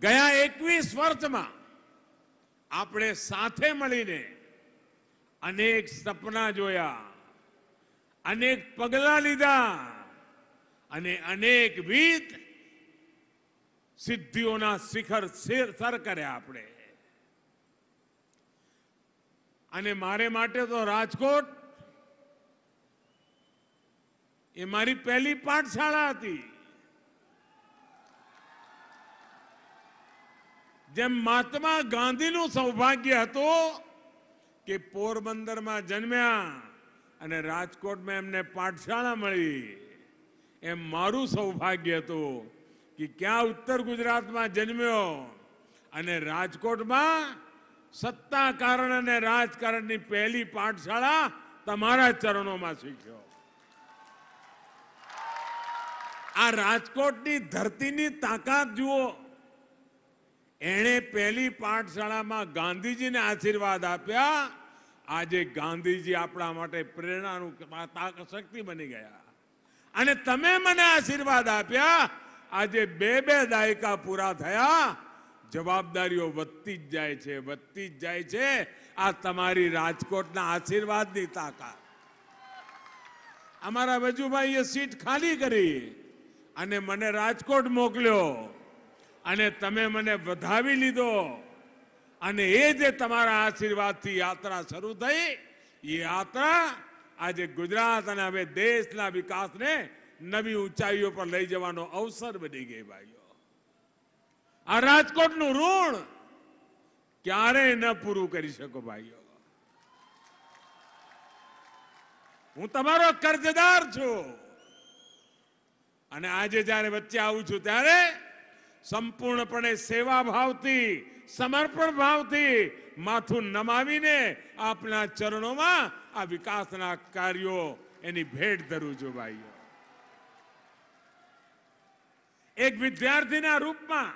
ગયા એકવીસ વર્ષમાં આપણે સાથે મળીને અનેક સપના જોયા અનેક પગલાં લીધા અને અનેક અનેકવિધ સિદ્ધિઓના શિખર સર કર્યા આપણે અને મારે માટે તો રાજકોટ એ મારી પહેલી પાઠશાળા હતી જેમ મહાત્મા ગાંધીનું સૌભાગ્ય હતું કે પોરબંદરમાં જન્મ્યા અને રાજકોટમાં એમને પાઠશાળા મળી એમ મારું સૌભાગ્ય હતું કે ક્યાં ઉત્તર ગુજરાતમાં જન્મ્યો અને રાજકોટમાં સત્તા કારણ અને રાજકારણની પહેલી પાઠશાળા તમારા ચરણોમાં શીખ્યો આ રાજકોટની ધરતીની તાકાત જુઓ એણે પહેલી પાઠશાળામાં ગાંધીજીને આશીર્વાદ આપ્યા આજે ગાંધીજી આપણા માટે પ્રેરણાનું શક્તિ બની ગયા અને તમે મને આશીર્વાદ આપ્યા આજે બે બે દાયકા પૂરા થયા જવાબદારીઓ વધતી જ જાય છે વધતી જ જાય છે આ તમારી રાજકોટના આશીર્વાદની તાકાત અમારા વજુભાઈએ સીટ ખાલી કરી અને મને રાજકોટ મોકલ્યો અને તમે મને વધાવી લીધો અને એ જે તમારા આશીર્વાદથી યાત્રા શરૂ થઈ એ યાત્રા આજે ગુજરાત અને હવે દેશના વિકાસને નવી ઊંચાઈઓ પર લઈ જવાનો અવસર બની ગઈ ભાઈઓ આ રાજકોટનું ઋણ ક્યારેય ન પૂરું કરી શકો ભાઈઓ હું તમારો કર્જદાર છું અને આજે જ્યારે વચ્ચે આવું છું ત્યારે સંપૂર્ણપણે સેવા ભાવથી સમર્પણ ભાવથી માથું નમાવીને આપના ચરણોમાં આ વિકાસના કાર્યો એની ભેટ ધરું છું ભાઈઓ એક વિદ્યાર્થીના રૂપમાં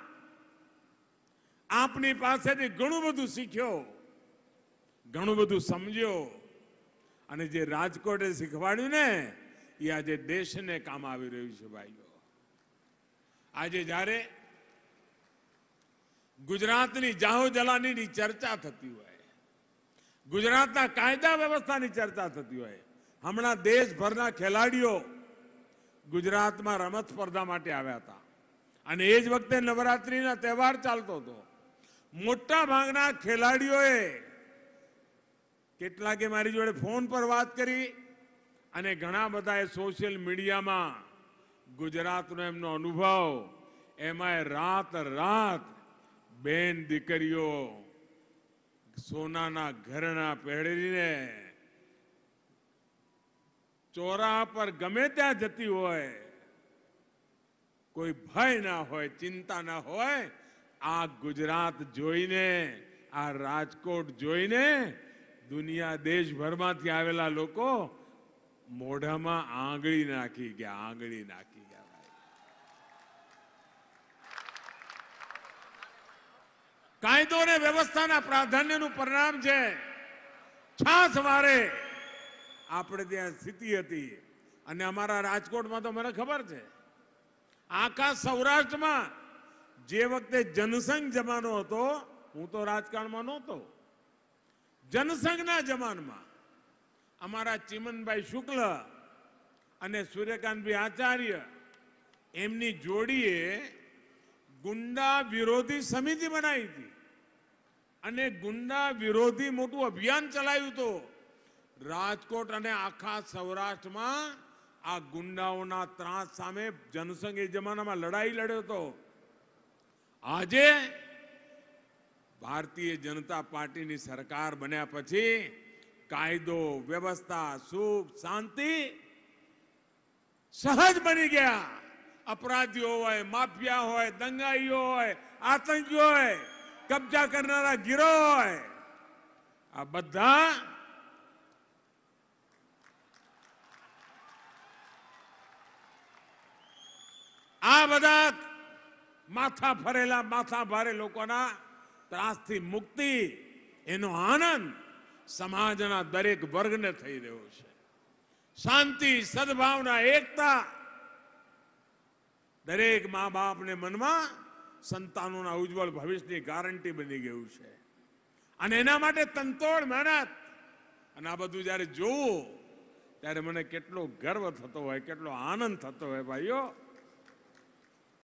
આપની પાસેથી ઘણું બધું શીખ્યો ઘણું બધું સમજ્યો અને જે રાજકોટે શીખવાડ્યું ને એ આજે દેશને કામ આવી રહ્યું છે ભાઈઓ આજે જ્યારે ગુજરાતની જાહોજલાનીની ચર્ચા થતી હોય ગુજરાતના કાયદા વ્યવસ્થાની ચર્ચા થતી હોય હમણાં દેશભરના ખેલાડીઓ ગુજરાતમાં રમત સ્પર્ધા માટે આવ્યા હતા અને એ જ વખતે નવરાત્રિના તહેવાર ચાલતો હતો મોટા ભાગના ખેલાડીઓએ કેટલાકે મારી જોડે ફોન પર વાત કરી અને ઘણા બધાએ સોશિયલ મીડિયામાં ગુજરાતનો એમનો અનુભવ એમાં રાત રાત બેન દીકરીઓ સોનાના ઘરેણા પહેરીને ચોરા પર ગમે ત્યાં જતી હોય કોઈ ભય ના હોય ચિંતા ના હોય આ ગુજરાત જોઈને આ રાજકોટ જોઈને દુનિયા દેશભરમાંથી આવેલા લોકો મોઢામાં આંગળી નાખી ગયા આંગળી નાખી ગયા કાયદો અને વ્યવસ્થાના પ્રાધાન્યનું પરિણામ છે છાસ વારે આપણે ત્યાં સ્થિતિ હતી અને અમારા રાજકોટમાં તો મને ખબર છે આખા સૌરાષ્ટ્રમાં જે વખતે જનસંઘ જમાનો હતો હું તો રાજકારણમાં નહોતો જનસંઘના જમાનમાં અમારા ચિમનભાઈ શુક્લ અને સૂર્યકાંતભાઈ આચાર્ય એમની જોડીએ ગુંડા વિરોધી સમિતિ બનાવી હતી અને ગુંડા વિરોધી મોટું અભિયાન ચલાવ્યું હતું રાજકોટ અને આખા સૌરાષ્ટ્રમાં આ ગુંડાઓના ત્રાસ સામે જનસંઘ એ જમાનામાં લડાઈ લડ્યો હતો આજે ભારતીય જનતા પાર્ટીની સરકાર બન્યા પછી કાયદો વ્યવસ્થા સુખ શાંતિ સહજ બની ગયા અપરાધીઓ હોય માફિયા હોય દંગાઈઓ હોય આતંકીઓ હોય કબજા કરનારા ગીરો હોય આ બધા આ બધા માથા ફરેલા માથા ભારે લોકોના ત્રાસથી મુક્તિ એનો આનંદ સમાજના દરેક વર્ગને થઈ રહ્યો છે શાંતિ સદભાવના એકતા દરેક મા બાપને મનમાં સંતાનોના ઉજ્જવળ ભવિષ્યની ગારંટી બની ગયું છે અને એના માટે તંતોડ મહેનત અને આ બધું જ્યારે જોવું ત્યારે મને કેટલો ગર્વ થતો હોય કેટલો આનંદ થતો હોય ભાઈઓ